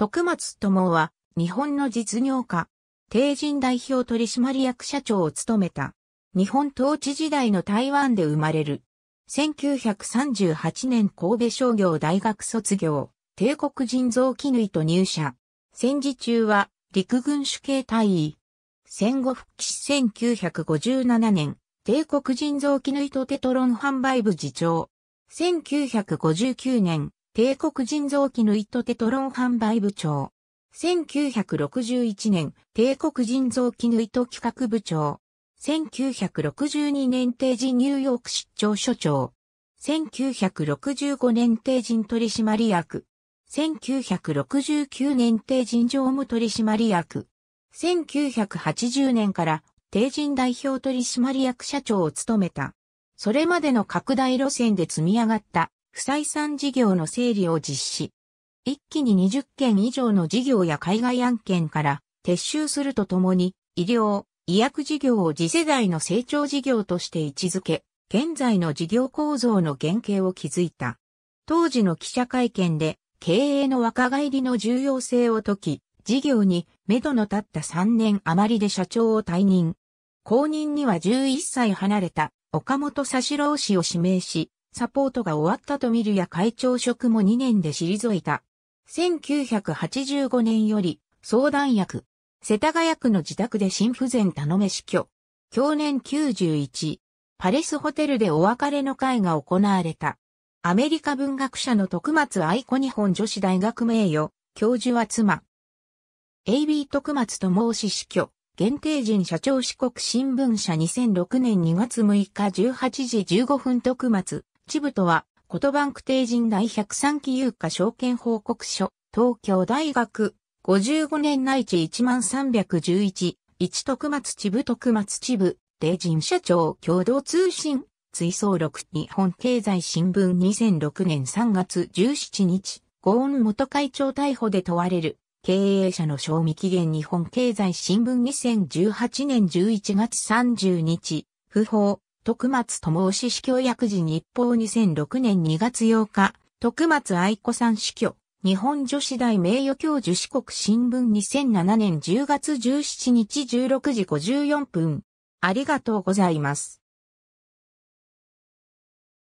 徳松友は、日本の実業家、帝人代表取締役社長を務めた。日本統治時代の台湾で生まれる。1938年神戸商業大学卒業、帝国人造機縫と入社。戦時中は陸軍主警隊員。戦後復帰し1957年、帝国人造機縫とテトロン販売部次長。1959年、帝国人造機の一トテトロン販売部長。1961年、帝国人造機ヌイト企画部長。1962年定時ニューヨーク出張所長。1965年定人取締役。1969年定人常務取締役。1980年から定人代表取締役社長を務めた。それまでの拡大路線で積み上がった不採算事業の整理を実施。一気に20件以上の事業や海外案件から撤収するとともに、医療、医薬事業を次世代の成長事業として位置づけ、現在の事業構造の原型を築いた。当時の記者会見で、経営の若返りの重要性を説き、事業に目処の立った3年余りで社長を退任。後任には11歳離れた岡本佐志郎氏を指名し、サポートが終わったと見るや会長職も2年で退いた。1985年より相談役、世田谷区の自宅で心不全頼め死去。去年91、パレスホテルでお別れの会が行われた。アメリカ文学者の徳松愛子日本女子大学名誉、教授は妻。AB 徳松と申し死去。限定人社長四国新聞社2006年2月6日18時15分徳松、チ部とは、言番区定人第103期有価証券報告書、東京大学、55年内地13111、1徳松チ部、徳松チブ、定人社長共同通信、追走録日本経済新聞2006年3月17日、ゴーン元会長逮捕で問われる、経営者の賞味期限日本経済新聞2018年11月30日、不法、徳松智雄死去薬事日報2006年2月8日、徳松愛子さん死去、日本女子大名誉教授四国新聞2007年10月17日16時54分。ありがとうございます。